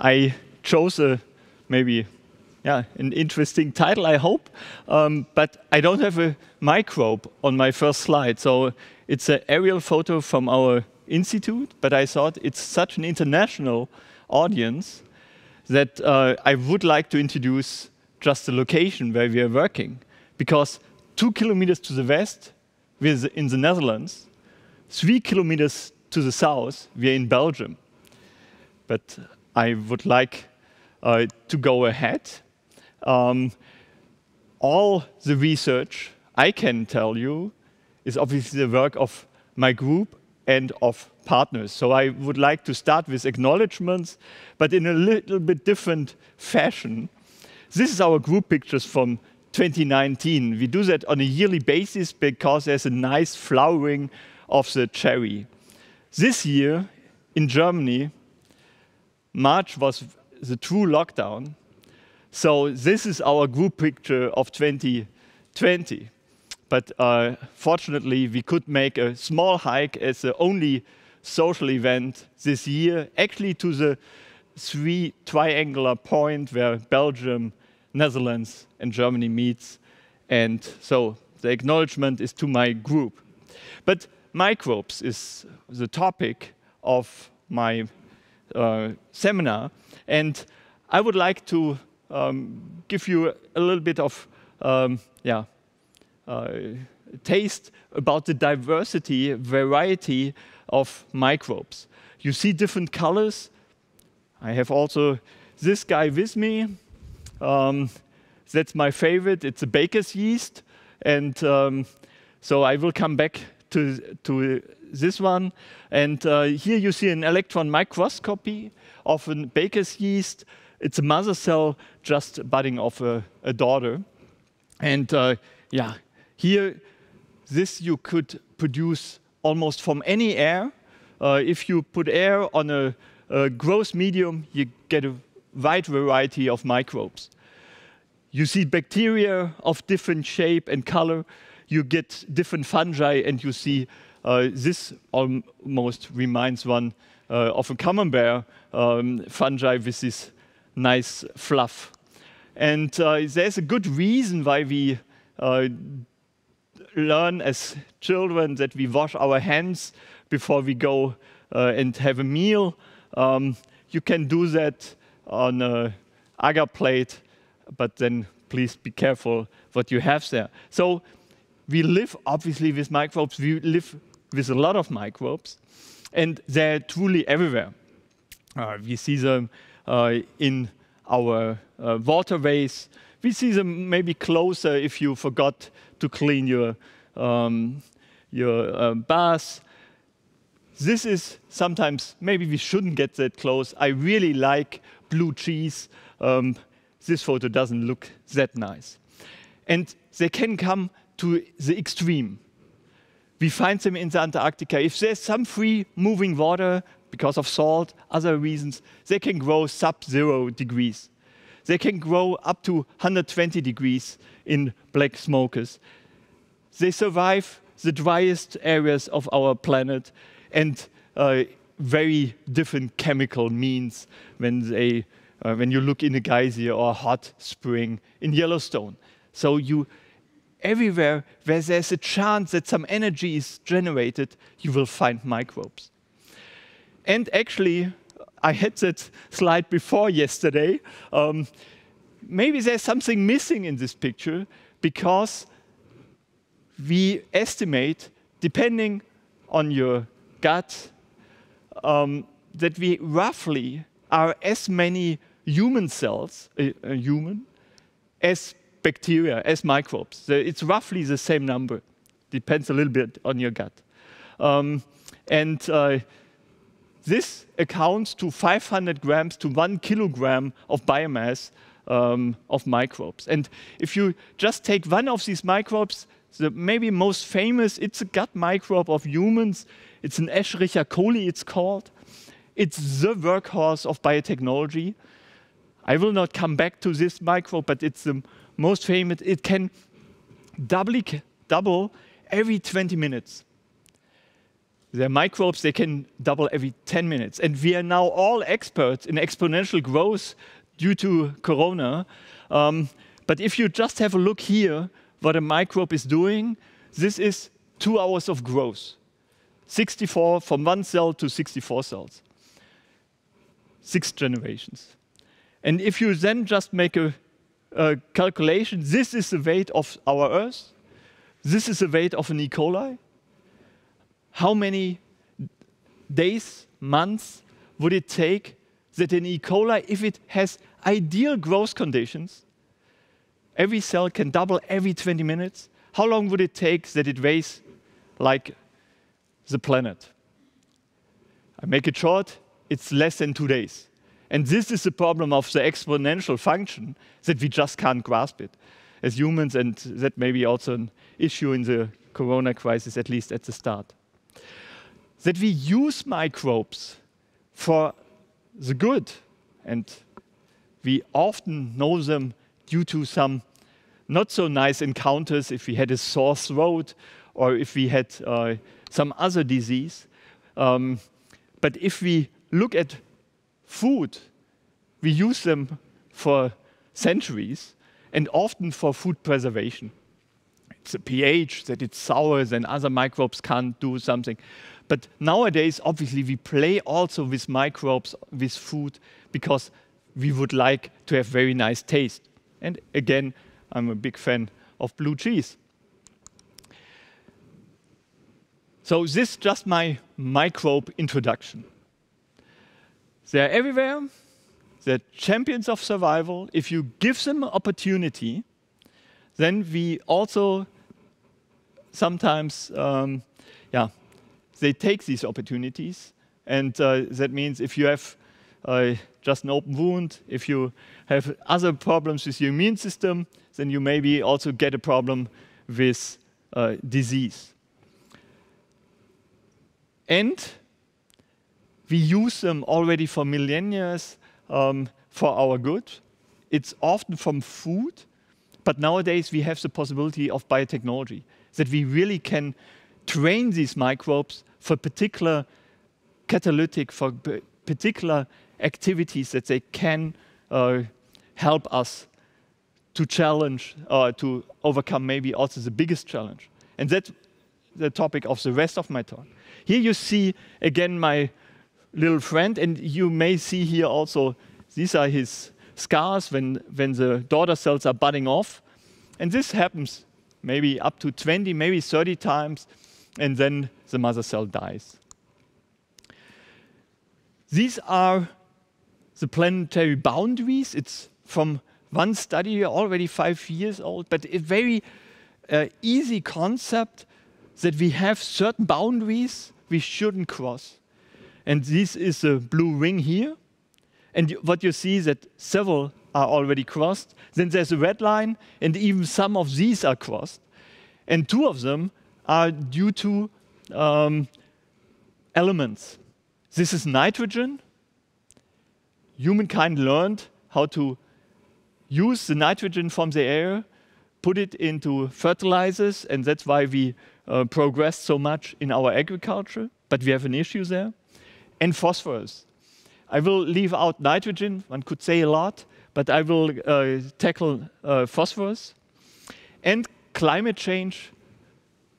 I chose a maybe yeah, an interesting title, I hope. Um, but I don't have a microbe on my first slide. So it's an aerial photo from our institute, but I thought it's such an international audience that uh, I would like to introduce just the location where we are working. Because two kilometers to the west, we're in the Netherlands. Three kilometers to the south, we're in Belgium. But I would like uh, to go ahead. Um, all the research I can tell you is obviously the work of my group and of partners. So I would like to start with acknowledgements, but in a little bit different fashion. This is our group pictures from 2019. We do that on a yearly basis because there's a nice flowering of the cherry. This year in Germany, March was the true lockdown. So this is our group picture of 2020. But uh, fortunately, we could make a small hike as the only social event this year, actually to the three triangular point where Belgium, Netherlands, and Germany meets. And so the acknowledgement is to my group. But microbes is the topic of my uh, seminar. And I would like to um, give you a little bit of um, yeah, uh, taste about the diversity, variety of microbes. You see different colors. I have also this guy with me. Um, that's my favorite. It's a baker's yeast. And um, so I will come back to, to this one. And uh, here you see an electron microscopy of a baker's yeast. It's a mother cell just budding off a, a daughter. And uh, yeah, here, this you could produce almost from any air. Uh, if you put air on a, a gross medium, you get a wide variety of microbes. You see bacteria of different shape and color. You get different fungi, and you see uh, this almost reminds one uh, of a camembert um, fungi with this nice fluff. And uh, there's a good reason why we learn as children that we wash our hands before we go uh, and have a meal. Um, you can do that on an agar plate, but then please be careful what you have there. So we live obviously with microbes. We live with a lot of microbes, and they're truly everywhere. Uh, we see them uh, in our uh, waterways. We see them maybe closer if you forgot to clean your, um, your uh, bath. This is sometimes, maybe we shouldn't get that close. I really like blue cheese. Um, this photo doesn't look that nice. And they can come to the extreme we find them in the Antarctica. If there's some free moving water because of salt, other reasons, they can grow sub-zero degrees. They can grow up to 120 degrees in black smokers. They survive the driest areas of our planet and uh, very different chemical means when, they, uh, when you look in a geyser or a hot spring in Yellowstone. So you everywhere where there's a chance that some energy is generated, you will find microbes. And actually, I had that slide before yesterday. Um, maybe there's something missing in this picture because we estimate, depending on your gut, um, that we roughly are as many human cells, a, uh, a uh, human, as bacteria as microbes. It's roughly the same number. Depends a little bit on your gut. Um, and uh, this accounts to 500 grams to one kilogram of biomass um, of microbes. And if you just take one of these microbes, the maybe most famous, it's a gut microbe of humans. It's an Escherichia coli, it's called. It's the workhorse of biotechnology. I will not come back to this microbe, but it's the most famous, it can doubly, double every 20 minutes. There are microbes, they can double every 10 minutes. And we are now all experts in exponential growth due to corona. Um, but if you just have a look here, what a microbe is doing, this is two hours of growth. 64 from one cell to 64 cells. Six generations. And if you then just make a calculation, this is the weight of our Earth, this is the weight of an E. coli. How many days, months would it take that an E. coli, if it has ideal growth conditions, every cell can double every 20 minutes, how long would it take that it weighs like the planet? I make it short, it's less than two days. And this is the problem of the exponential function that we just can't grasp it as humans, and that may be also an issue in the corona crisis, at least at the start. That we use microbes for the good, and we often know them due to some not so nice encounters if we had a sore throat or if we had uh, some other disease. Um, but if we look at food, we use them for centuries and often for food preservation. It's a pH, that it's sour, then other microbes can't do something. But nowadays, obviously, we play also with microbes, with food, because we would like to have very nice taste. And again, I'm a big fan of blue cheese. So this is just my microbe introduction. They're everywhere. They're champions of survival. If you give them an opportunity, then we also sometimes, um, yeah, they take these opportunities. And uh, that means if you have uh, just an open wound, if you have other problems with your immune system, then you maybe also get a problem with uh, disease. And we use them already for millennia um, for our good. It's often from food, but nowadays we have the possibility of biotechnology, that we really can train these microbes for particular catalytic, for particular activities that they can uh, help us to challenge, uh, to overcome maybe also the biggest challenge. And that's the topic of the rest of my talk. Here you see again my little friend. And you may see here also, these are his scars when, when the daughter cells are budding off. And this happens maybe up to 20, maybe 30 times, and then the mother cell dies. These are the planetary boundaries. It's from one study, already five years old, but a very uh, easy concept that we have certain boundaries we shouldn't cross. And this is the blue ring here. And what you see is that several are already crossed. Then there's a red line, and even some of these are crossed. And two of them are due to um, elements. This is nitrogen. Humankind learned how to use the nitrogen from the air, put it into fertilizers, and that's why we uh, progressed so much in our agriculture. But we have an issue there and phosphorus. I will leave out nitrogen, one could say a lot, but I will uh, tackle uh, phosphorus. And climate change,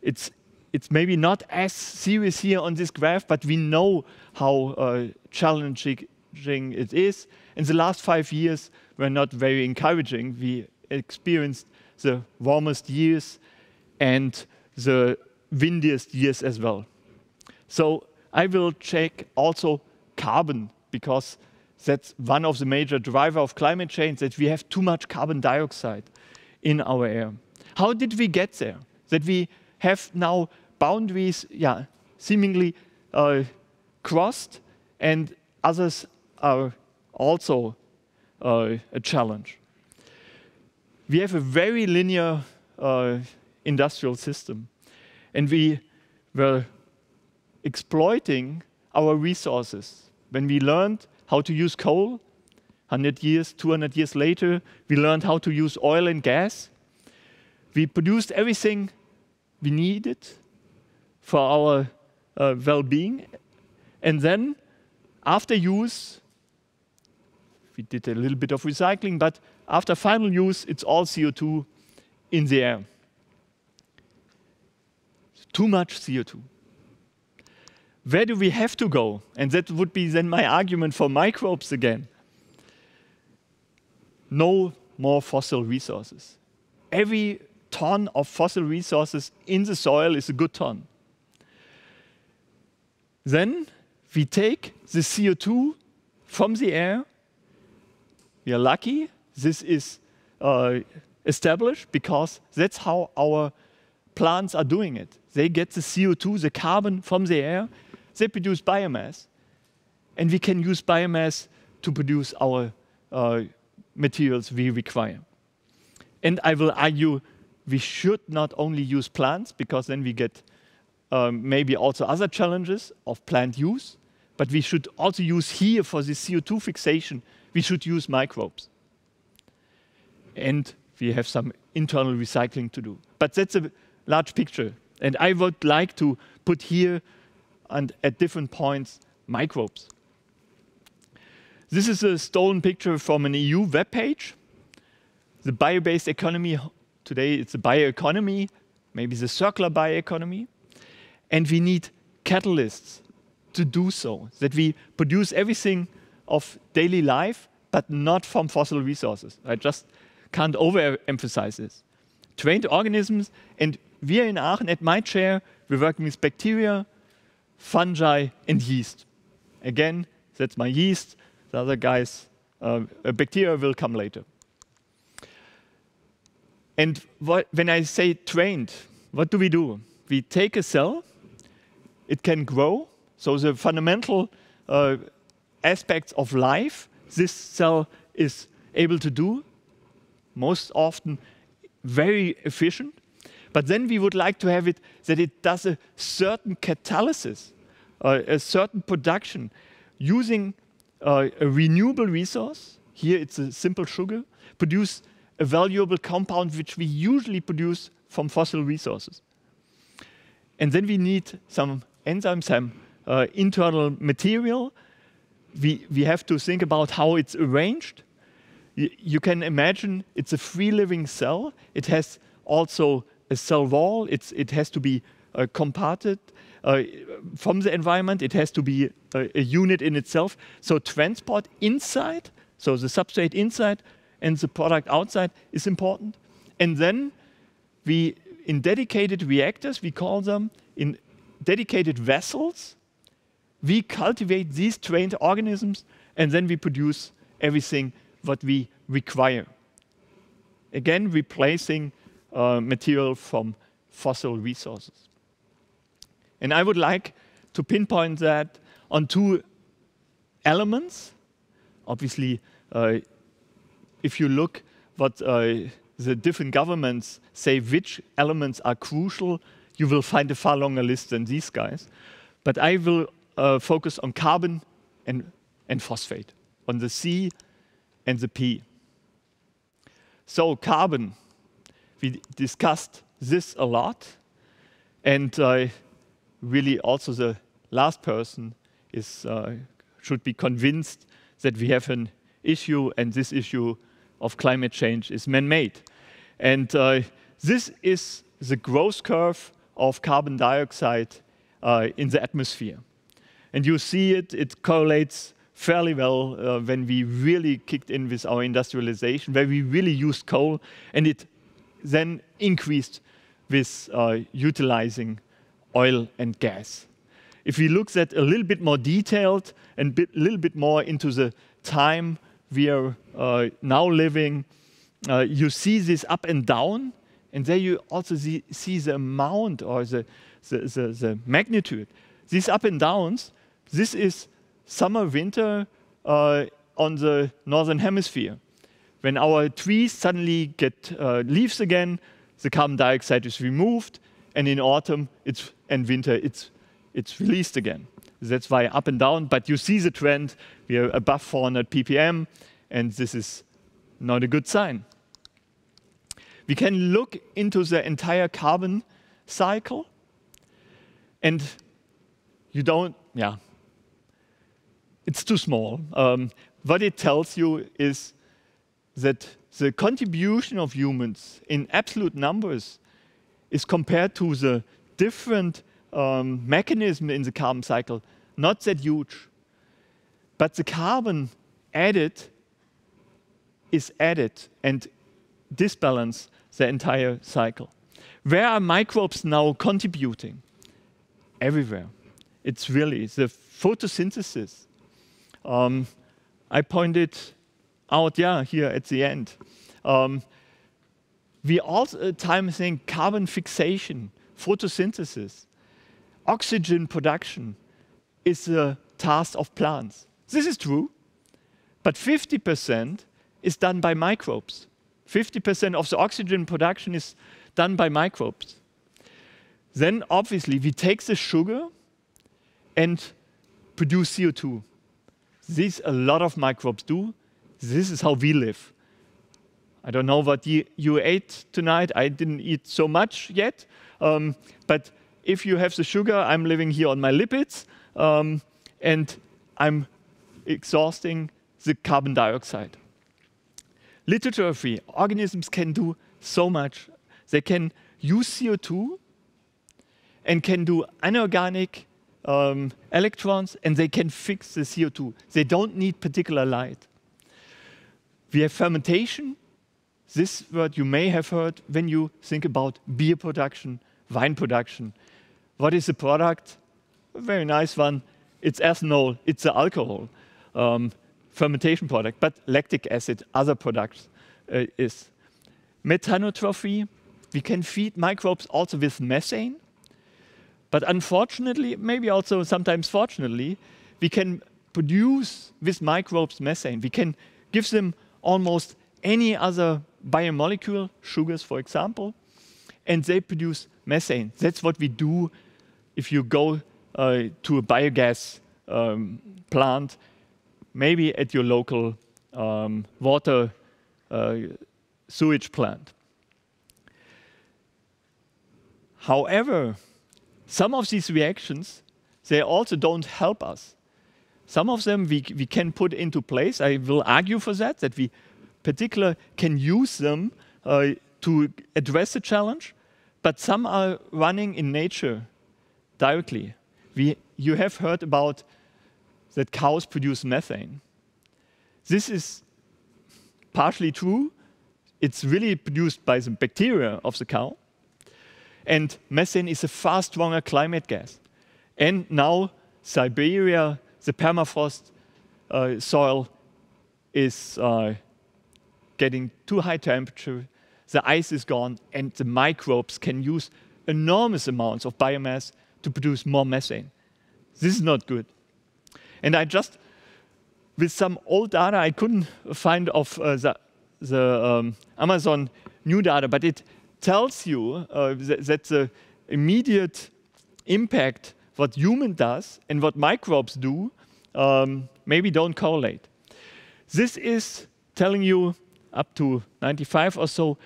it's, it's maybe not as serious here on this graph, but we know how uh, challenging it is. And the last five years were not very encouraging. We experienced the warmest years and the windiest years as well. So I will check also carbon because that's one of the major driver of climate change that we have too much carbon dioxide in our air. How did we get there? That we have now boundaries, yeah, seemingly uh, crossed, and others are also uh, a challenge. We have a very linear uh, industrial system, and we were exploiting our resources. When we learned how to use coal, 100 years, 200 years later, we learned how to use oil and gas. We produced everything we needed for our uh, well being. And then, after use, we did a little bit of recycling, but after final use, it's all CO2 in the air. Too much CO2 where do we have to go? And that would be then my argument for microbes again. No more fossil resources. Every ton of fossil resources in the soil is a good ton. Then we take the CO2 from the air. We are lucky this is uh, established because that's how our plants are doing it. They get the CO2, the carbon from the air, they produce biomass, and we can use biomass to produce our uh, materials we require. And I will argue we should not only use plants, because then we get um, maybe also other challenges of plant use, but we should also use here for the CO2 fixation, we should use microbes. And we have some internal recycling to do. But that's a large picture. And I would like to put here and at different points, microbes. This is a stolen picture from an EU web page. The bio-based economy, today it's a bioeconomy, maybe the circular bioeconomy. And we need catalysts to do so, that we produce everything of daily life, but not from fossil resources. I just can't overemphasize this. Trained organisms, and we in Aachen, at my chair, we're working with bacteria, fungi, and yeast. Again, that's my yeast. The other guys, uh, bacteria will come later. And what, when I say trained, what do we do? We take a cell, it can grow. So the fundamental uh, aspects of life this cell is able to do, most often very efficient. But then we would like to have it that it does a certain catalysis, uh, a certain production using uh, a renewable resource. Here it's a simple sugar, produce a valuable compound which we usually produce from fossil resources. And then we need some enzymes, some uh, internal material. We, we have to think about how it's arranged. Y you can imagine it's a free living cell. It has also a cell wall. It's, it has to be uh, comparted uh, from the environment. It has to be a, uh, a, unit in itself. So transport inside, so the substrate inside and the product outside is important. And then we, in dedicated reactors, we call them, in dedicated vessels, we cultivate these trained organisms and then we produce everything what we require. Again, replacing uh, material from fossil resources. And I would like to pinpoint that on two elements. Obviously, uh, if you look what uh, the different governments say which elements are crucial, you will find a far longer list than these guys. But I will uh, focus on carbon and, and phosphate, on the C and the P. So carbon, we discussed this a lot. And uh, really also the last person is, uh, should be convinced that we have an issue and this issue of climate change is man-made. And uh, this is the growth curve of carbon dioxide uh, in the atmosphere. And you see it, it correlates fairly well uh, when we really kicked in with our industrialization, where we really used coal and it then increased with uh, utilizing oil and gas. If we look at a little bit more detailed and a little bit more into the time we are uh, now living, uh, you see this up and down, and there you also see, see the amount or the, the, the, the, magnitude. These up and downs, this is summer, winter uh, on the northern hemisphere. When our trees suddenly get uh, leaves again, the carbon dioxide is removed, and in autumn it's, and winter it's, it's released again. That's why up and down, but you see the trend. We are above 400 ppm, and this is not a good sign. We can look into the entire carbon cycle, and you don't, yeah, it's too small. Um, what it tells you is that the contribution of humans in absolute numbers is compared to the different um, mechanism in the carbon cycle not that huge. But the carbon added is added and disbalance the entire cycle. Where are microbes now contributing? Everywhere. It's really the photosynthesis. Um, I pointed out yeah, here at the end. Um, we all the uh, time think carbon fixation, photosynthesis, oxygen production is the task of plants. This is true, but 50% is done by microbes. 50% of the oxygen production is done by microbes. Then obviously we take the sugar and produce CO2. This a lot of microbes do, this is how we live. I don't know what you ate tonight. I didn't eat so much yet. Um, but if you have the sugar, I'm living here on my lipids um, and I'm exhausting the carbon dioxide. Literature free, organisms can do so much. They can use CO2 and can do inorganic um, electrons and they can fix the CO2. They don't need particular light. We have fermentation. This word you may have heard when you think about beer production, wine production. What is the product? A very nice one. It's ethanol, it's the alcohol, um, fermentation product, but lactic acid, other products uh, is. Methanotrophy, we can feed microbes also with methane. But unfortunately, maybe also sometimes fortunately, we can produce with microbes methane. We can give them almost any other biomolecule, sugars for example, and they produce methane. That's what we do if you go uh, to a biogas um, plant, maybe at your local um, water uh, sewage plant. However, some of these reactions, they also don't help us. Some of them we, we can put into place. I will argue for that, that we particular can use them uh, to address the challenge, but some are running in nature directly. We, you have heard about that cows produce methane. This is partially true. It's really produced by the bacteria of the cow. And methane is a far stronger climate gas. And now Siberia the permafrost uh, soil is uh, getting too high temperature, the ice is gone, and the microbes can use enormous amounts of biomass to produce more methane. This is not good. And I just, with some old data I couldn't find of uh, the, the um, Amazon new data, but it tells you uh, that, that the immediate impact what human does and what microbes do um, maybe don't correlate. This is telling you up to 95 or so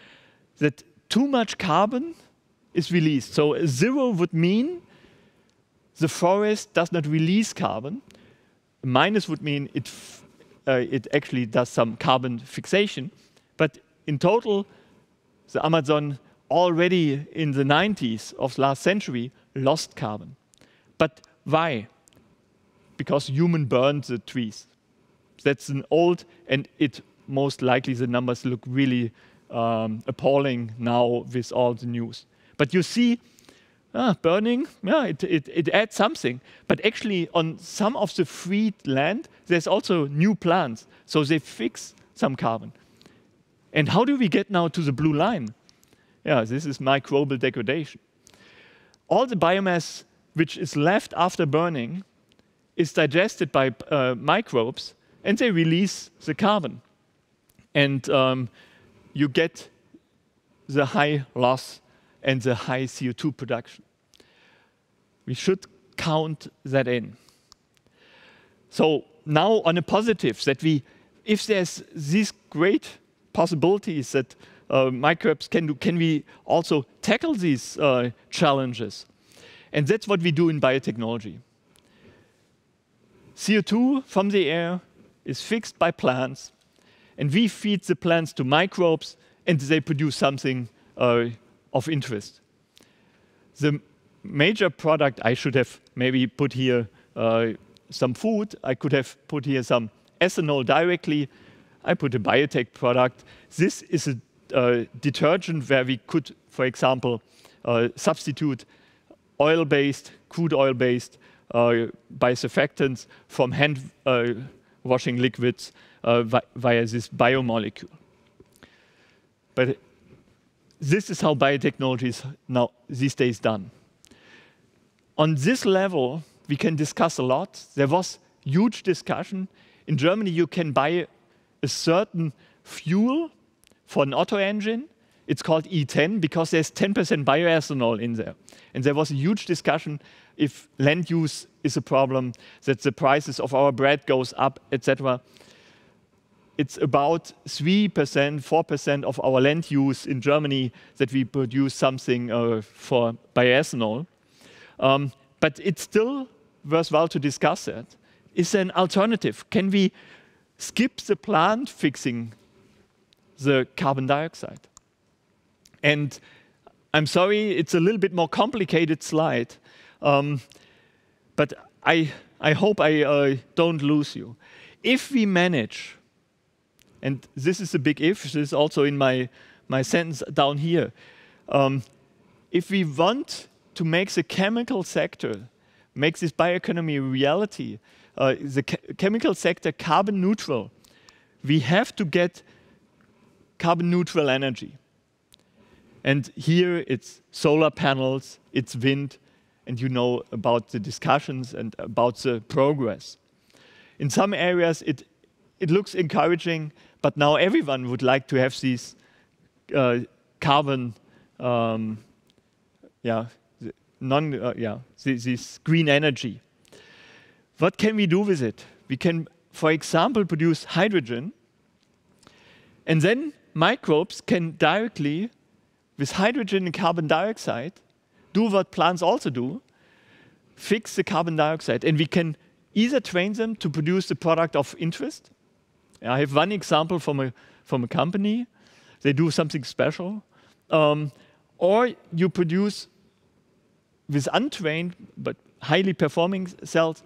that too much carbon is released. So zero would mean the forest does not release carbon. Minus would mean it, uh, it actually does some carbon fixation. But in total, the Amazon already in the 90s of last century lost carbon. But why? Because human burned the trees. That's an old, and it most likely the numbers look really um, appalling now with all the news. But you see, ah, burning, yeah, it, it, it adds something. But actually, on some of the freed land, there's also new plants. So they fix some carbon. And how do we get now to the blue line? Yeah, this is microbial degradation. All the biomass which is left after burning is digested by uh, microbes and they release the carbon. And um, you get the high loss and the high CO2 production. We should count that in. So now on the positives that we, if there's these great possibilities that uh, microbes can do, can we also tackle these uh, challenges? And that's what we do in biotechnology. CO2 from the air is fixed by plants, and we feed the plants to microbes, and they produce something uh, of interest. The major product I should have maybe put here uh, some food. I could have put here some ethanol directly. I put a biotech product. This is a uh, detergent where we could, for example, uh, substitute oil-based, crude oil-based uh, biosurfactants from hand uh, washing liquids uh, vi via this biomolecule. But this is how biotechnology is now these days done. On this level, we can discuss a lot. There was huge discussion. In Germany, you can buy a certain fuel for an auto engine it's called E10 because there's 10% bioethanol in there. And there was a huge discussion if land use is a problem, that the prices of our bread goes up, etc. It's about 3%, 4% of our land use in Germany that we produce something uh, for bioethanol. Um, but it's still worthwhile to discuss that. Is there an alternative? Can we skip the plant fixing the carbon dioxide? And I'm sorry, it's a little bit more complicated slide, um, but I, I hope I uh, don't lose you. If we manage, and this is a big if, this is also in my, my sentence down here, um, if we want to make the chemical sector, make this bioeconomy a reality, uh, the chemical sector carbon neutral, we have to get carbon neutral energy. And here it's solar panels, it's wind, and you know about the discussions and about the progress. In some areas, it, it looks encouraging, but now everyone would like to have these uh, carbon, um, yeah, non, uh, yeah, this green energy. What can we do with it? We can, for example, produce hydrogen, and then microbes can directly with hydrogen and carbon dioxide, do what plants also do, fix the carbon dioxide. And we can either train them to produce the product of interest. I have one example from a, from a company. They do something special. Um, or you produce with untrained but highly performing cells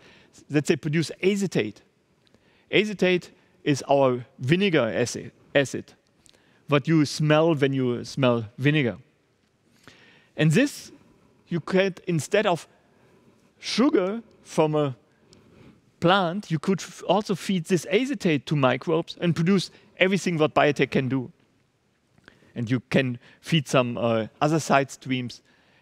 that they produce acetate. Acetate is our vinegar acid what you smell when you smell vinegar. And this you get instead of sugar from a plant, you could also feed this acetate to microbes and produce everything what biotech can do. And you can feed some uh, other side streams.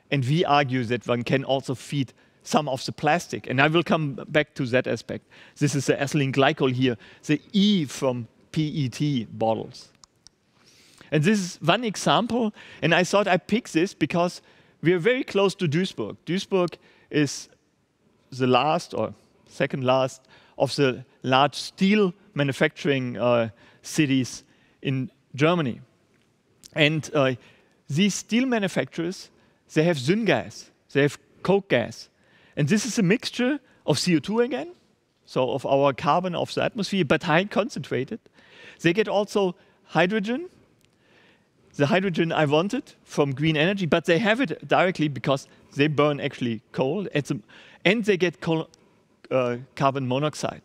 And we argue that one can also feed some of the plastic. And I will come back to that aspect. This is the ethylene glycol here, the E from PET bottles. And this is one example. And I thought I pick this because we are very close to Duisburg. Duisburg is the last or second last of the large steel manufacturing uh, cities in Germany. And uh, these steel manufacturers, they have syngas, they have coke gas. And this is a mixture of CO2 again, so of our carbon of the atmosphere, but high concentrated. They get also hydrogen the hydrogen I wanted from green energy, but they have it directly because they burn actually coal the, and they get coal, uh, carbon monoxide.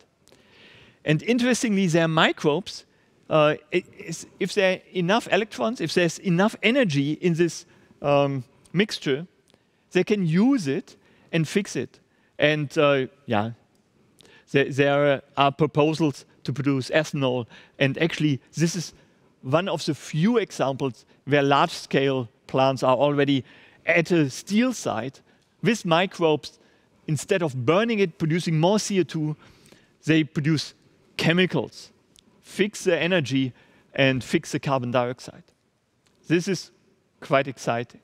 And interestingly, their microbes, uh, is, if there are enough electrons, if there's enough energy in this um, mixture, they can use it and fix it. And uh, yeah, there, there are proposals to produce ethanol, and actually this is one of the few examples where large-scale plants are already at a steel site with microbes. Instead of burning it, producing more CO2, they produce chemicals, fix the energy, and fix the carbon dioxide. This is quite exciting.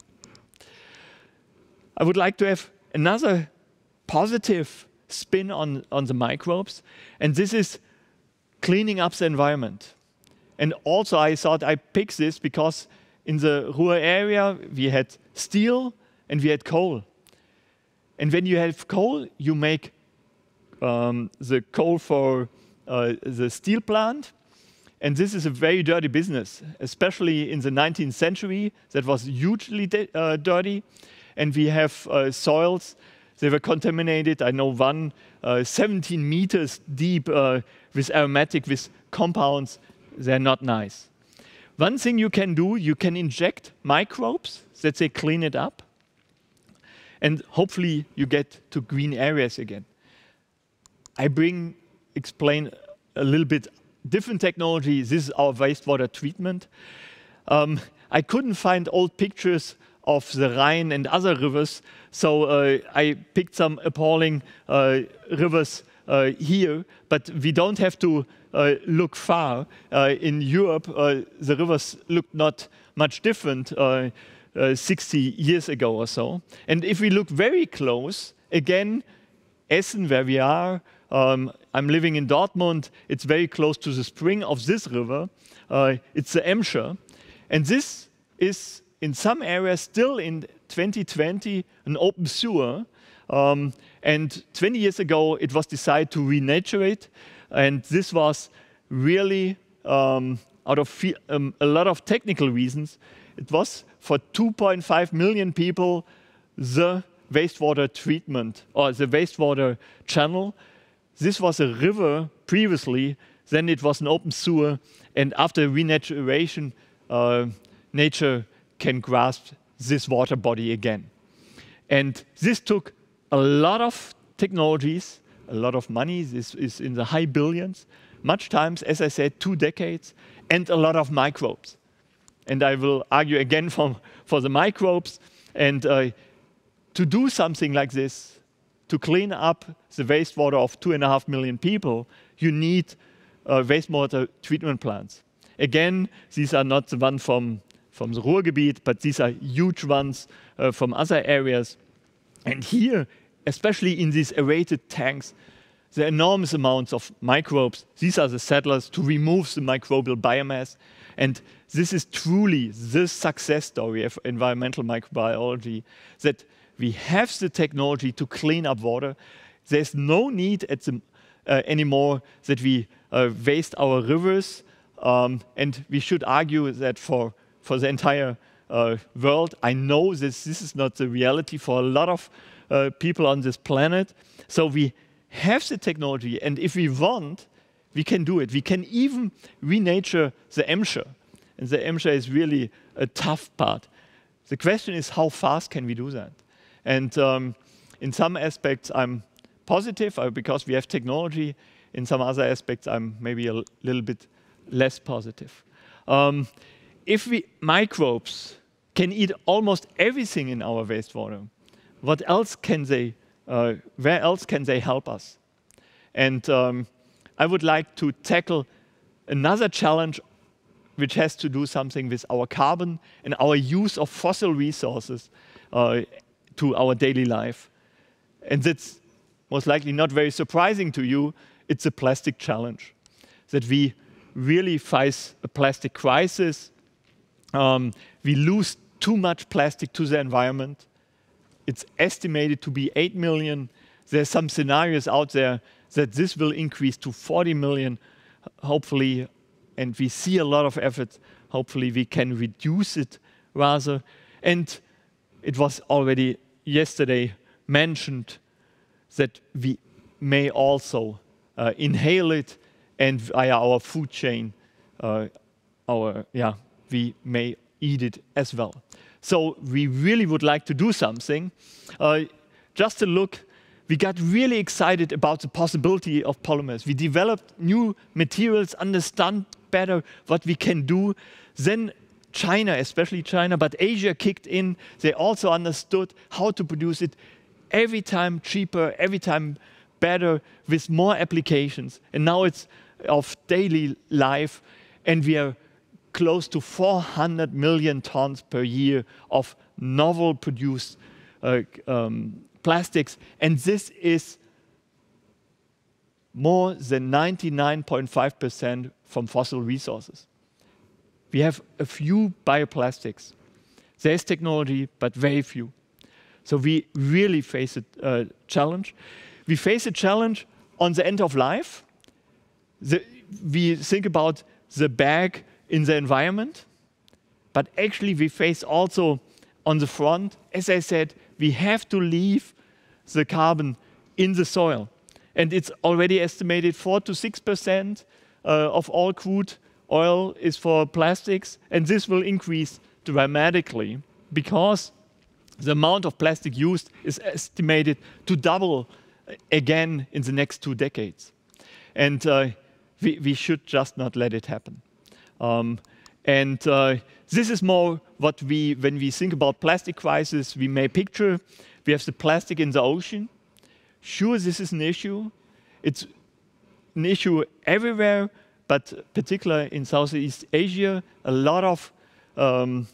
I would like to have another positive spin on, on the microbes, and this is cleaning up the environment. And also I thought I picked this because in the Ruhr area we had steel and we had coal. And when you have coal, you make um, the coal for uh, the steel plant. And this is a very dirty business, especially in the 19th century. That was hugely uh, dirty. And we have uh, soils, they were contaminated. I know one uh, 17 meters deep uh, with aromatic, with compounds they're not nice. One thing you can do, you can inject microbes that they clean it up. And hopefully you get to green areas again. I bring, explain a little bit different technology. This is our wastewater treatment. Um, I couldn't find old pictures of the Rhine and other rivers, so uh, I picked some appalling uh, rivers uh, here, but we don't have to uh, look far. Uh, in Europe, uh, the rivers looked not much different 60 years ago or so. And if we look very close, again, Essen, where we are, um, I'm living in Dortmund. It's very close to the spring of this river. Uh, it's the Emscher. And this is, in some areas, still in 2020, an open sewer. Um, and 20 years ago, it was decided to renature it. And this was really, um, out of um, a lot of technical reasons, it was for 2.5 million people the wastewater treatment or the wastewater channel. This was a river previously, then it was an open sewer, and after renaturation, uh, nature can grasp this water body again. And this took a lot of technologies, a lot of money. This is in the high billions. Much times, as I said, two decades, and a lot of microbes. And I will argue again for, for the microbes. And uh, to do something like this, to clean up the wastewater of two and a half million people, you need uh, wastewater treatment plants. Again, these are not the ones from, from the Ruhrgebiet, but these are huge ones uh, from other areas. And here especially in these aerated tanks, the enormous amounts of microbes. These are the settlers to remove the microbial biomass. And this is truly the success story of environmental microbiology, that we have the technology to clean up water. There's no need the, uh, anymore that we uh, waste our rivers. Um, and we should argue that for, for the entire uh, world, I know that this is not the reality for a lot of uh, people on this planet. So we have the technology, and if we want, we can do it. We can even renature the Emscher. And the Emscher is really a tough part. The question is how fast can we do that? And um, in some aspects, I'm positive uh, because we have technology. In some other aspects, I'm maybe a little bit less positive. Um, if we microbes can eat almost everything in our wastewater, what else can they, uh, where else can they help us? And um, I would like to tackle another challenge which has to do something with our carbon and our use of fossil resources uh, to our daily life. And that's most likely not very surprising to you. It's a plastic challenge that we really face a plastic crisis. Um, we lose too much plastic to the environment it's estimated to be 8 million. There's some scenarios out there that this will increase to 40 million, hopefully, and we see a lot of effort. Hopefully, we can reduce it rather. And it was already yesterday mentioned that we may also uh, inhale it and via our food chain, uh, our, yeah, we may eat it as well. So we really would like to do something. Uh, just a look, we got really excited about the possibility of polymers. We developed new materials, understand better what we can do. Then China, especially China, but Asia kicked in. They also understood how to produce it every time cheaper, every time better, with more applications. And now it's of daily life, and we are close to 400 million tons per year of novel produced uh, um, plastics. And this is more than 99.5% from fossil resources. We have a few bioplastics. There's technology, but very few. So we really face a uh, challenge. We face a challenge on the end of life. The, we think about the bag in the environment, but actually we face also on the front, as I said, we have to leave the carbon in the soil. And it's already estimated 4 to 6% uh, of all crude oil is for plastics, and this will increase dramatically because the amount of plastic used is estimated to double uh, again in the next two decades. And uh, we, we should just not let it happen. Um, and uh, this is more what we, when we think about plastic crisis, we may picture. We have the plastic in the ocean. Sure, this is an issue. It's an issue everywhere, but particularly in Southeast Asia, a lot of um,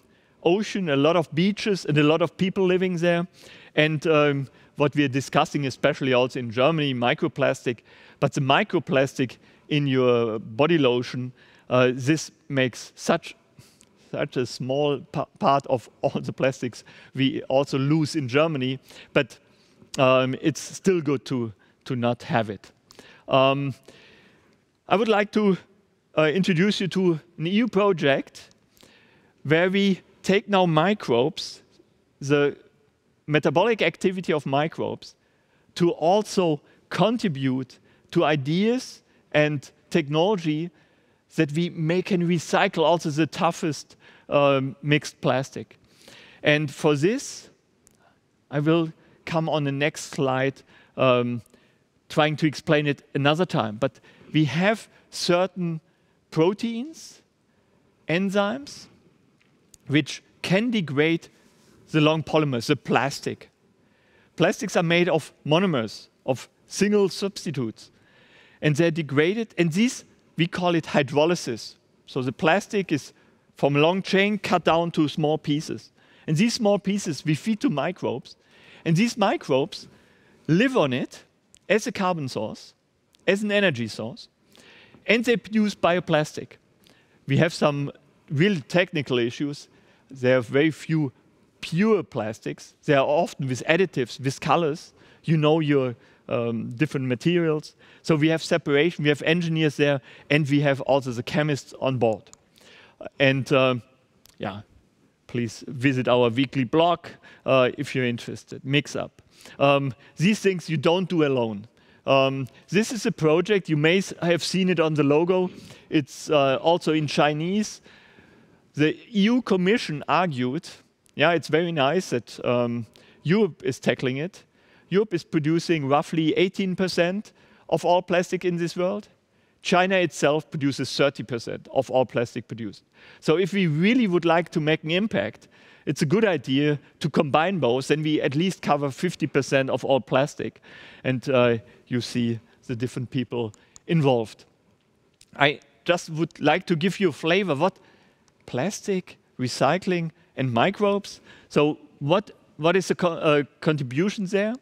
ocean, a lot of beaches, and a lot of people living there. And um, what we are discussing, especially also in Germany, microplastic, but the microplastic in your body lotion uh, this makes such such a small part of all the plastics we also lose in Germany, but um, it's still good to, to not have it. Um, I would like to uh, introduce you to an EU project where we take now microbes, the metabolic activity of microbes, to also contribute to ideas and technology that we make and recycle also the toughest um, mixed plastic. And for this, I will come on the next slide, um, trying to explain it another time. But we have certain proteins, enzymes, which can degrade the long polymers, the plastic. Plastics are made of monomers, of single substitutes. And they're degraded, and these we call it hydrolysis. So the plastic is from long chain cut down to small pieces. And these small pieces we feed to microbes. And these microbes live on it as a carbon source, as an energy source, and they produce bioplastic. We have some really technical issues. There are very few pure plastics. They are often with additives, with colors. You know your um, different materials. So we have separation, we have engineers there, and we have also the chemists on board. And uh, yeah, please visit our weekly blog uh, if you're interested. Mix up. Um, these things you don't do alone. Um, this is a project, you may have seen it on the logo. It's uh, also in Chinese. The EU Commission argued, yeah, it's very nice that um, Europe is tackling it, Europe is producing roughly 18% of all plastic in this world. China itself produces 30% of all plastic produced. So if we really would like to make an impact, it's a good idea to combine both, and we at least cover 50% of all plastic. And uh, you see the different people involved. I just would like to give you a flavor what plastic, recycling, and microbes. So what, what is the co uh, contribution there?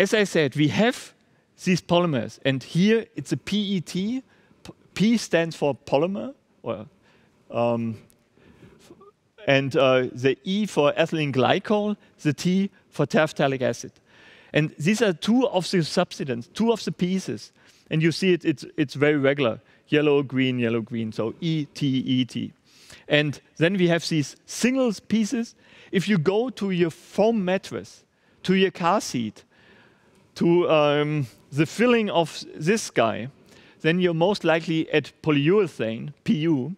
as I said, we have these polymers, and here it's a PET. P stands for polymer, um, and uh, the E for ethylene glycol, the T for terephthalic acid. And these are two of the substances, two of the pieces. And you see it, it's, it's very regular, yellow, green, yellow, green, so E, T, E, T. And then we have these single pieces. If you go to your foam mattress, to your car seat, to um, the filling of this guy, then you're most likely at polyurethane, PU,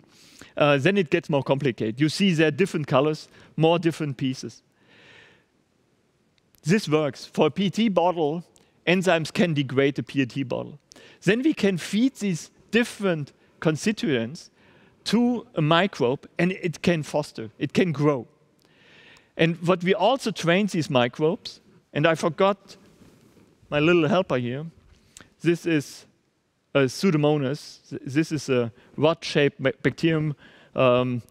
uh, then it gets more complicated. You see there are different colors, more different pieces. This works. For a PET bottle, enzymes can degrade the PET bottle. Then we can feed these different constituents to a microbe and it can foster, it can grow. And what we also train these microbes, and I forgot my little helper here. This is a Pseudomonas. This is a rod-shaped bacterium. Um,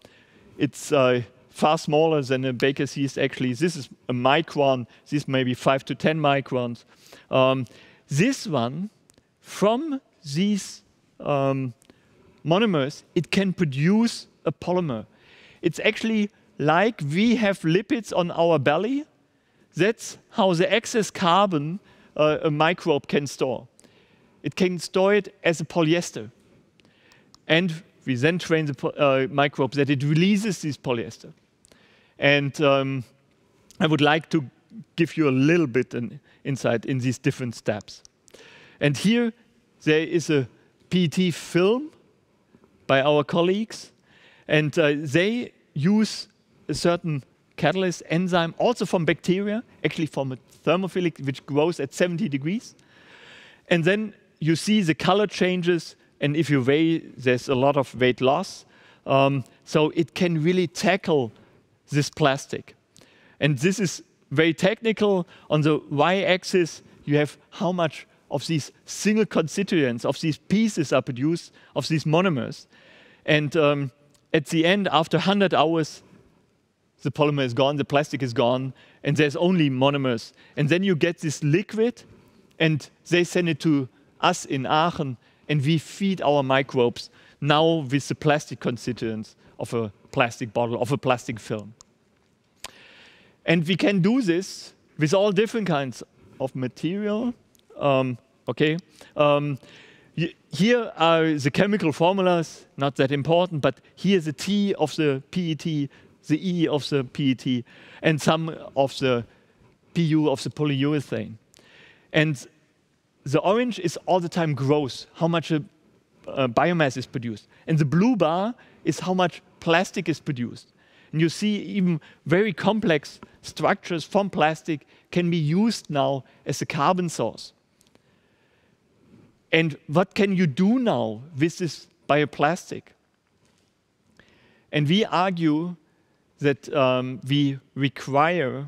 it's uh, far smaller than a baker's yeast, actually. This is a micron. This may be 5 to 10 microns. Um, this one, from these um, monomers, it can produce a polymer. It's actually like we have lipids on our belly. That's how the excess carbon uh, a microbe can store. It can store it as a polyester. And we then train the uh, microbe that it releases this polyester. And um, I would like to give you a little bit an insight in these different steps. And here there is a PET film by our colleagues, and uh, they use a certain catalyst enzyme, also from bacteria, actually from a thermophilic which grows at 70 degrees. And then you see the color changes, and if you weigh, there's a lot of weight loss. Um, so it can really tackle this plastic. And this is very technical. On the y-axis, you have how much of these single constituents, of these pieces are produced, of these monomers. And um, at the end, after 100 hours, the polymer is gone, the plastic is gone, and there's only monomers. And then you get this liquid, and they send it to us in Aachen, and we feed our microbes now with the plastic constituents of a plastic bottle, of a plastic film. And we can do this with all different kinds of material. Um, okay. Um, here are the chemical formulas, not that important, but here's the T of the PET the E of the PET, and some of the PU of the polyurethane. And the orange is all the time growth, how much a, uh, a uh, biomass is produced. And the blue bar is how much plastic is produced. And you see even very complex structures from plastic can be used now as a carbon source. And what can you do now with this bioplastic? And we argue that um, we require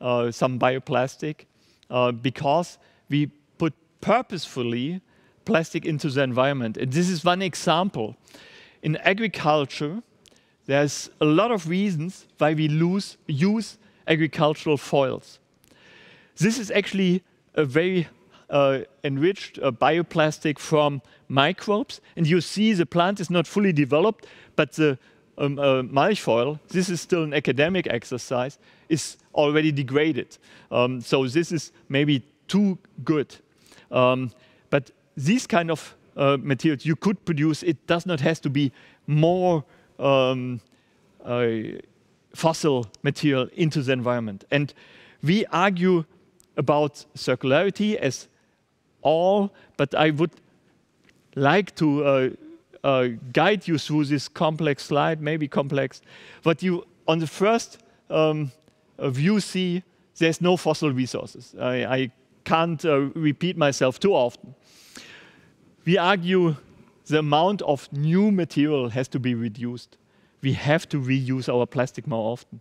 uh, some bioplastic uh, because we put purposefully plastic into the environment. And this is one example. In agriculture, there's a lot of reasons why we lose, use agricultural foils. This is actually a very uh, enriched uh, bioplastic from microbes. And you see the plant is not fully developed, but the um, uh, Malchfoil, this is still an academic exercise, is already degraded. Um, so this is maybe too good. Um, but these kind of uh, materials you could produce, it does not have to be more um, uh, fossil material into the environment. And we argue about circularity as all, but I would like to uh, uh, guide you through this complex slide, maybe complex. But you, on the first um, uh, view, see there's no fossil resources. I, I can't uh, repeat myself too often. We argue the amount of new material has to be reduced. We have to reuse our plastic more often.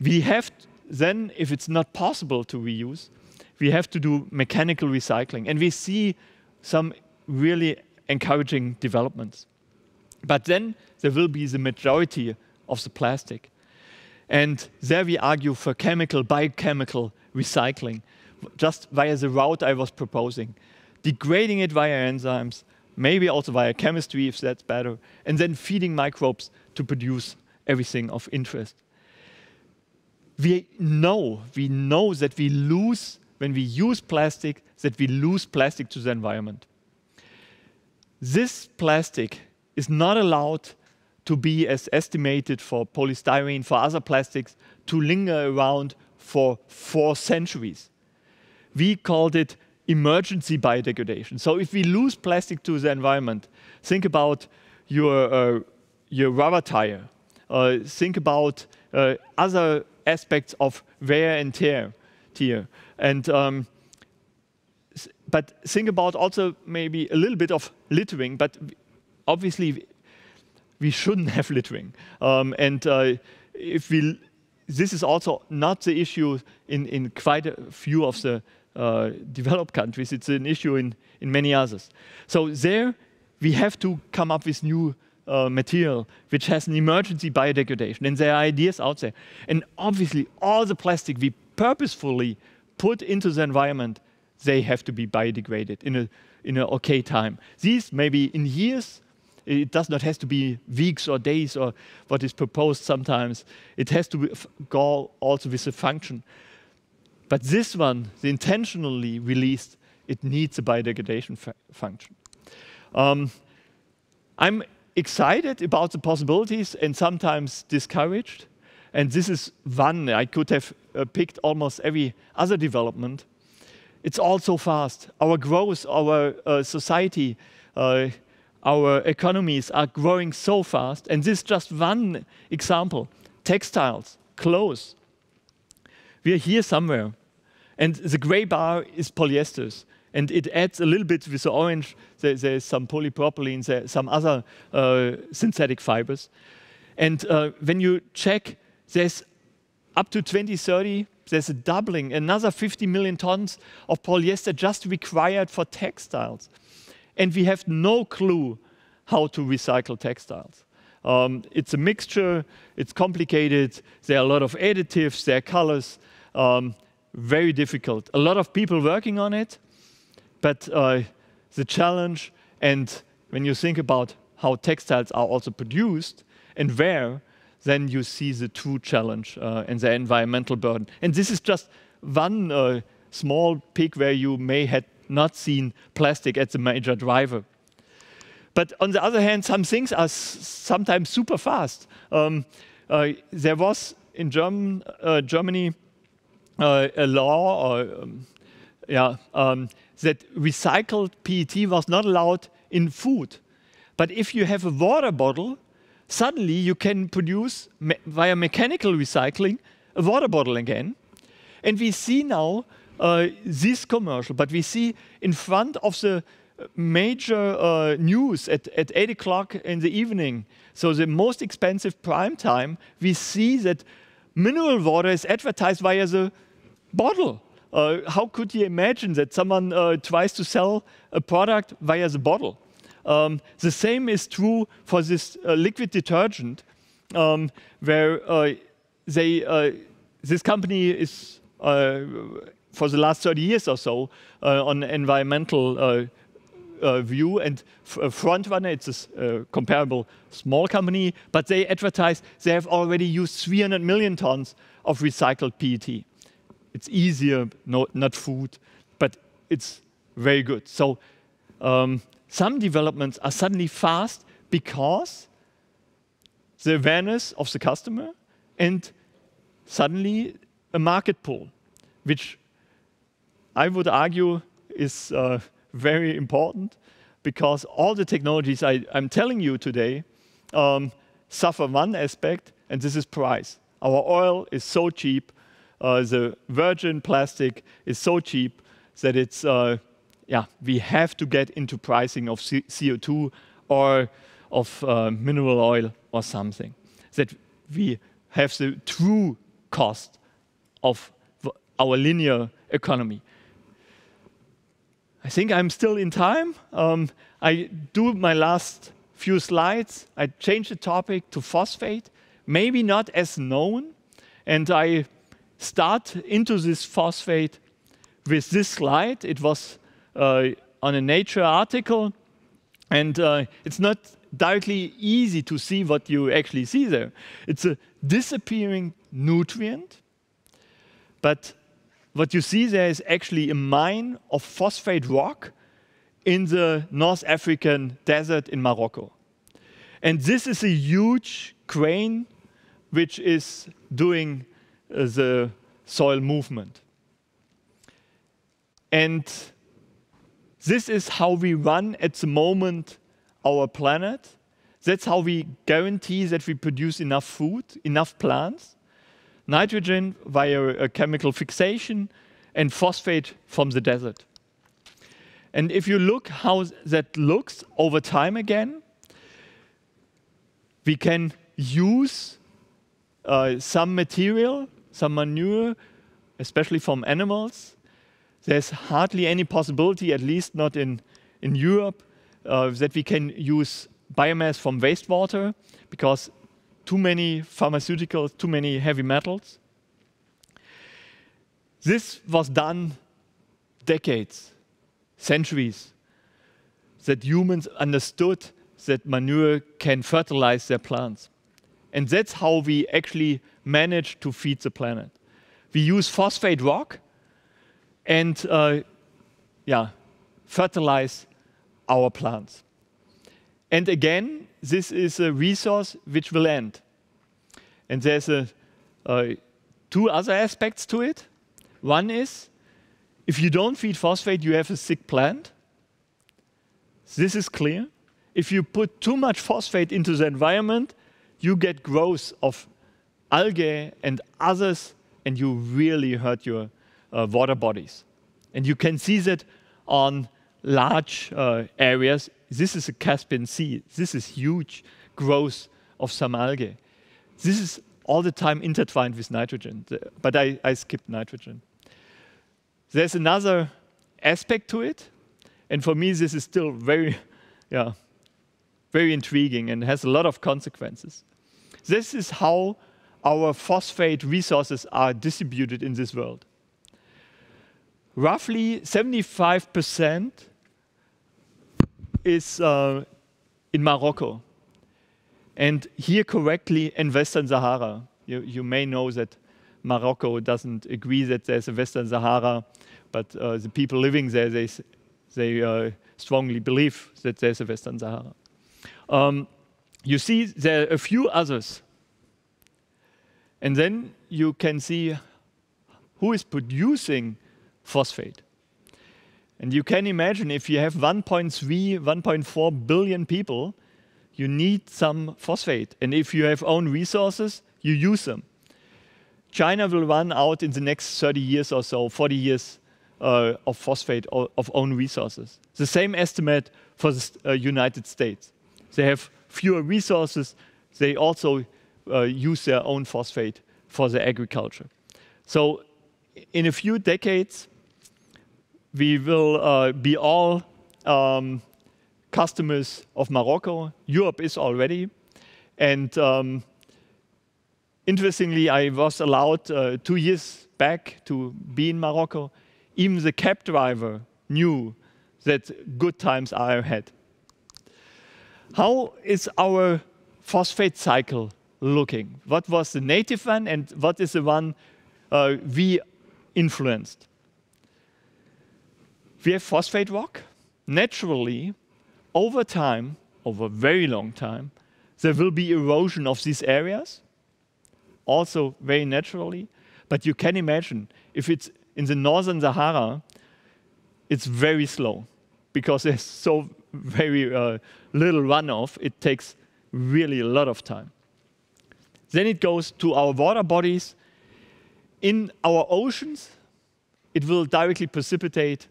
We have then, if it's not possible to reuse, we have to do mechanical recycling. And we see some really encouraging developments. But then there will be the majority of the plastic. And there we argue for chemical, biochemical recycling, just via the route I was proposing, degrading it via enzymes, maybe also via chemistry if that's better, and then feeding microbes to produce everything of interest. We know, we know that we lose, when we use plastic, that we lose plastic to the environment. This plastic is not allowed to be as estimated for polystyrene, for other plastics, to linger around for four centuries. We called it emergency biodegradation. So if we lose plastic to the environment, think about your, uh, your rubber tire. Uh, think about uh, other aspects of wear and tear. tear. And um, but think about also maybe a little bit of littering, but obviously we shouldn't have littering. Um, and uh, if we, this is also not the issue in, in quite a few of the uh, developed countries. It's an issue in, in many others. So there we have to come up with new uh, material which has an emergency biodegradation. And there are ideas out there. And obviously all the plastic we purposefully put into the environment they have to be biodegraded in a in an okay time. These maybe in years, it does not have to be weeks or days or what is proposed sometimes. It has to go also with a function. But this one, the intentionally released, it needs a biodegradation fu function. Um, I'm excited about the possibilities and sometimes discouraged. And this is one. I could have uh, picked almost every other development it's all so fast. Our growth, our uh, society, uh, our economies are growing so fast. And this is just one example textiles, clothes. We are here somewhere. And the gray bar is polyesters. And it adds a little bit with the orange, there, there's some polypropylene, there, some other uh, synthetic fibers. And uh, when you check, there's up to 2030, there's a doubling, another 50 million tons of polyester just required for textiles. And we have no clue how to recycle textiles. Um, it's a mixture, it's complicated, there are a lot of additives, there are colors, um, very difficult. A lot of people working on it, but uh, the challenge, and when you think about how textiles are also produced and where, then you see the true challenge uh, and the environmental burden. And this is just one uh, small peak where you may had not seen plastic as a major driver. But on the other hand, some things are sometimes super fast. Um, uh, there was in German, uh, Germany uh, a law or, uh, um, yeah, um, that recycled PET was not allowed in food. But if you have a water bottle suddenly you can produce me via mechanical recycling a water bottle again. And we see now uh, this commercial, but we see in front of the uh, major uh, news at, at 8 o'clock in the evening, so the most expensive prime time, we see that mineral water is advertised via the bottle. Uh, how could you imagine that someone uh, tries to sell a product via the bottle? Um, the same is true for this uh, liquid detergent, um, where uh, they, uh, this company is, uh, for the last 30 years or so, uh, on environmental view and Frontrunner, it's a comparable small company, but they advertise they have already used 300 million tons of recycled PET. It's easier, no, not food, but it's very good. So um, some developments are suddenly fast because the awareness of the customer and suddenly a market pull, which I would argue is uh, very important because all the technologies I, am telling you today um, suffer one aspect, and this is price. Our oil is so cheap, uh, the virgin plastic is so cheap that it's uh, yeah, we have to get into pricing of C CO2 or of uh, mineral oil or something, that we have the true cost of our linear economy. I think I'm still in time. Um, I do my last few slides. I change the topic to phosphate, maybe not as known. And I start into this phosphate with this slide. It was uh, on a Nature article, and uh, it's not directly easy to see what you actually see there. It's a disappearing nutrient, but what you see there is actually a mine of phosphate rock in the North African desert in Morocco. And this is a huge crane which is doing uh, the soil movement. And this is how we run at the moment our planet. That's how we guarantee that we produce enough food, enough plants. Nitrogen via a chemical fixation and phosphate from the desert. And if you look how that looks over time again, we can use uh, some material, some manure, especially from animals, there's hardly any possibility, at least not in, in Europe, uh, that we can use biomass from wastewater because too many pharmaceuticals, too many heavy metals. This was done decades, centuries, that humans understood that manure can fertilize their plants. And that's how we actually manage to feed the planet. We use phosphate rock and uh, yeah, fertilize our plants. And again, this is a resource which will end. And there's a, two other aspects to it. One is, if you don't feed phosphate, you have a sick plant. This is clear. If you put too much phosphate into the environment, you get growth of algae and others, and you really hurt your uh, water bodies. And you can see that on large uh, areas. This is the Caspian Sea. This is huge growth of some algae. This is all the time intertwined with nitrogen, but I, I skipped nitrogen. There's another aspect to it, and for me this is still very, yeah, very intriguing and has a lot of consequences. This is how our phosphate resources are distributed in this world roughly 75% is uh, in Morocco. And here correctly in Western Sahara. You, you, may know that Morocco doesn't agree that there's a Western Sahara, but uh, the people living there, they, they uh, strongly believe that there's a Western Sahara. Um, you see there are a few others. And then you can see who is producing phosphate. And you can imagine if you have 1.3, 1.4 billion people, you need some phosphate. And if you have own resources, you use them. China will run out in the next 30 years or so, 40 years uh, of phosphate or, of own resources. The same estimate for the uh, United States. They have fewer resources. They also uh, use their own phosphate for their agriculture. So in a few decades, we will uh, be all um, customers of Morocco. Europe is already. And um, interestingly, I was allowed uh, two years back to be in Morocco. Even the cab driver knew that good times are ahead. How is our phosphate cycle looking? What was the native one and what is the one uh, we influenced? we have phosphate rock. Naturally, over time, over a very long time, there will be erosion of these areas, also very naturally. But you can imagine, if it's in the northern Sahara, it's very slow because there's so very uh, little runoff, it takes really a lot of time. Then it goes to our water bodies. In our oceans, it will directly precipitate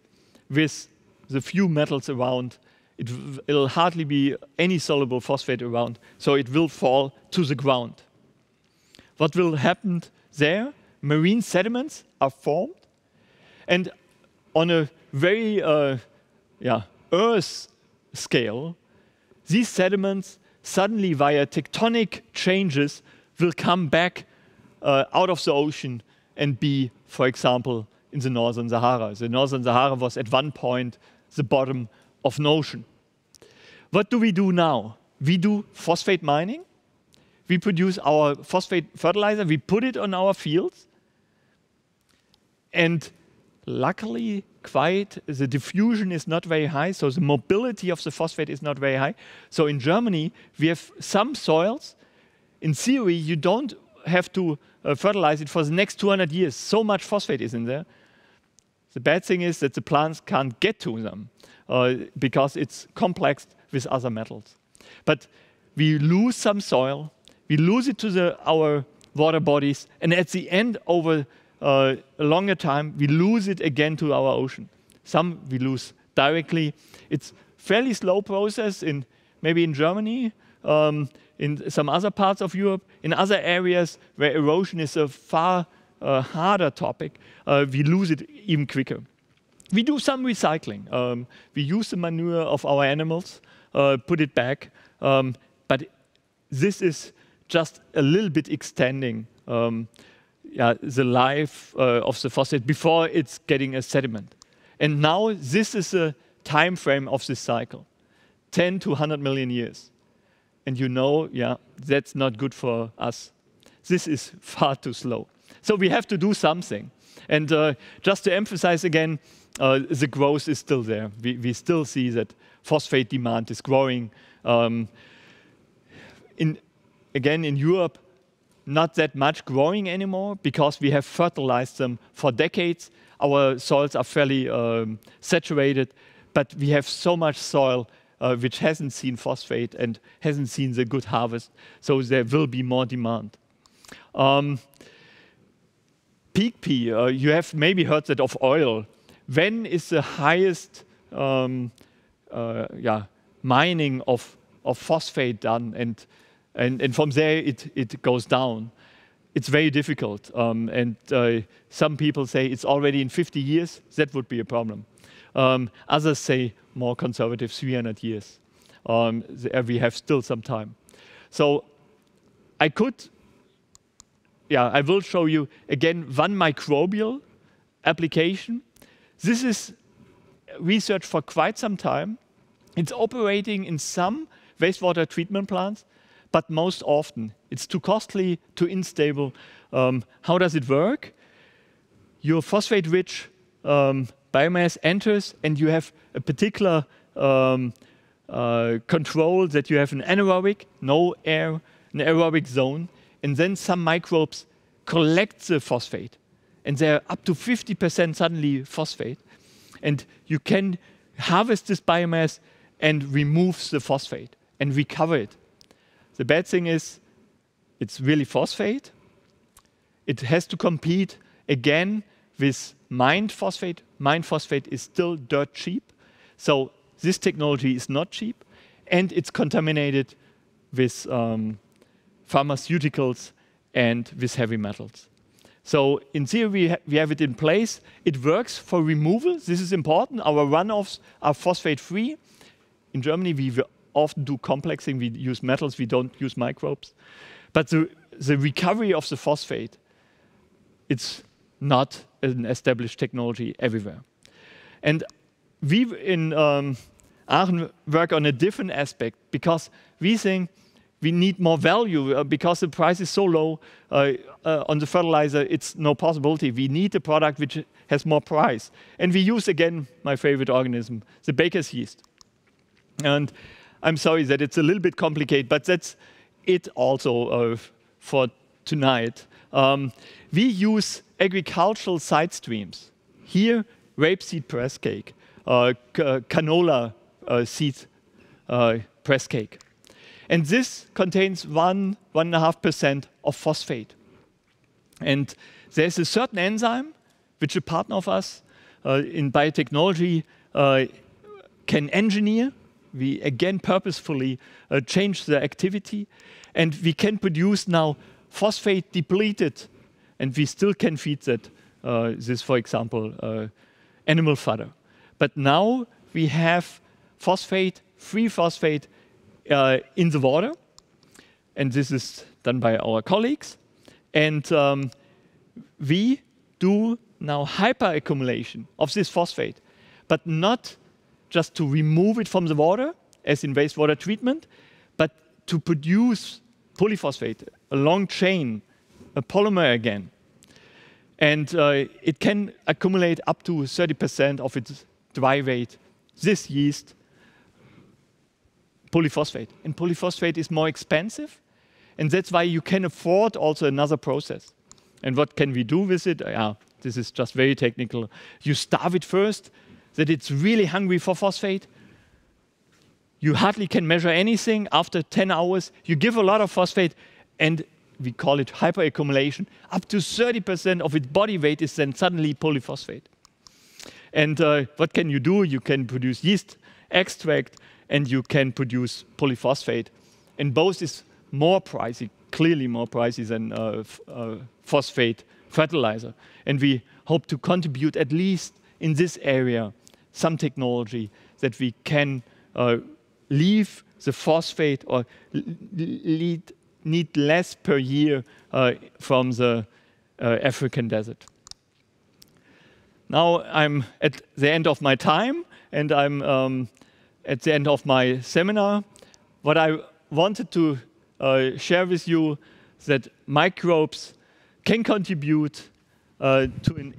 with the few metals around, it will hardly be any soluble phosphate around, so it will fall to the ground. What will happen there? Marine sediments are formed, and on a very uh, yeah, Earth scale, these sediments suddenly, via tectonic changes, will come back uh, out of the ocean and be, for example, in the northern Sahara. The northern Sahara was at one point the bottom of an ocean. What do we do now? We do phosphate mining. We produce our phosphate fertilizer, we put it on our fields. And luckily, quite the diffusion is not very high, so the mobility of the phosphate is not very high. So in Germany, we have some soils. In theory, you don't have to uh, fertilize it for the next 200 years. So much phosphate is in there. The bad thing is that the plants can't get to them uh, because it's complex with other metals. But we lose some soil, we lose it to the, our water bodies, and at the end, over uh, a longer time, we lose it again to our ocean. Some we lose directly. It's fairly slow process in maybe in Germany, um, in some other parts of Europe, in other areas where erosion is a uh, far a harder topic, uh, we lose it even quicker. We do some recycling. Um, we use the manure of our animals, uh, put it back, um, but this is just a little bit extending um, yeah, the life uh, of the phosphate before it's getting a sediment. And now this is a time frame of this cycle, 10 to 100 million years and you know, yeah, that's not good for us. This is far too slow. So we have to do something. And uh, just to emphasize again, uh, the growth is still there. We, we still see that phosphate demand is growing. Um, in, again, in Europe, not that much growing anymore because we have fertilized them for decades. Our soils are fairly um, saturated, but we have so much soil uh, which hasn't seen phosphate and hasn't seen the good harvest, so there will be more demand. Um, peak P, uh, you have maybe heard that of oil. When is the highest um, uh, yeah, mining of, of phosphate done? And, and, and from there, it, it goes down. It's very difficult. Um, and uh, some people say it's already in 50 years. That would be a problem. Um, others say more conservative, 300 years. Um, we have still some time. So I could yeah, I will show you again one microbial application. This is research for quite some time. It's operating in some wastewater treatment plants, but most often it's too costly, too unstable. Um, how does it work? Your phosphate-rich um, biomass enters and you have a particular um, uh, control that you have an anaerobic, no air, an aerobic zone and then some microbes collect the phosphate, and they're up to 50% suddenly phosphate. And you can harvest this biomass and remove the phosphate and recover it. The bad thing is it's really phosphate. It has to compete again with mined phosphate. Mined phosphate is still dirt cheap. So this technology is not cheap and it's contaminated with um, pharmaceuticals, and with heavy metals. So in theory, we, ha we have it in place. It works for removal. This is important. Our runoffs are phosphate-free. In Germany, we often do complexing. We use metals. We don't use microbes. But the, the recovery of the phosphate, it's not an established technology everywhere. And we in um, Aachen work on a different aspect because we think we need more value uh, because the price is so low uh, uh, on the fertilizer, it's no possibility. We need a product which has more price. And we use again my favorite organism, the baker's yeast. And I'm sorry that it's a little bit complicated, but that's it also uh, for tonight. Um, we use agricultural side streams. Here, rapeseed press cake, uh, canola seed press cake. And this contains one, one and a half percent of phosphate. And there's a certain enzyme which a partner of us uh, in biotechnology uh, can engineer. We again purposefully uh, change the activity, and we can produce now phosphate depleted, and we still can feed that. Uh, this, for example, uh, animal fodder. But now we have phosphate, free phosphate uh, in the water. And this is done by our colleagues. And um, we do now hyperaccumulation of this phosphate, but not just to remove it from the water, as in wastewater treatment, but to produce polyphosphate, a long chain, a polymer again. And uh, it can accumulate up to 30% of its dry weight. This yeast polyphosphate. And polyphosphate is more expensive, and that's why you can afford also another process. And what can we do with it? Yeah, this is just very technical. You starve it first, that it's really hungry for phosphate. You hardly can measure anything after 10 hours. You give a lot of phosphate, and we call it hyperaccumulation. Up to 30% of its body weight is then suddenly polyphosphate. And uh, what can you do? You can produce yeast extract, and you can produce polyphosphate. And both is more pricey, clearly more pricey than uh, uh, phosphate fertilizer. And we hope to contribute at least in this area some technology that we can uh, leave the phosphate or lead, need less per year uh, from the uh, African desert. Now I'm at the end of my time and I'm um, at the end of my seminar. What I wanted to uh, share with you that microbes can contribute uh, to an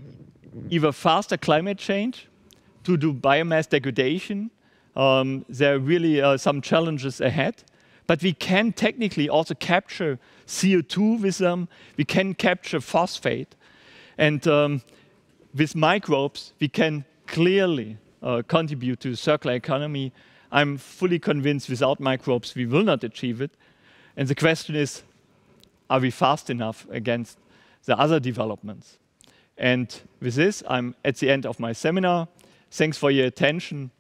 either faster climate change, to do biomass degradation. Um, there are really uh, some challenges ahead. But we can technically also capture CO2 with them. We can capture phosphate. And um, with microbes, we can clearly uh, contribute to the circular economy. I'm fully convinced without microbes we will not achieve it. And the question is, are we fast enough against the other developments? And with this, I'm at the end of my seminar. Thanks for your attention.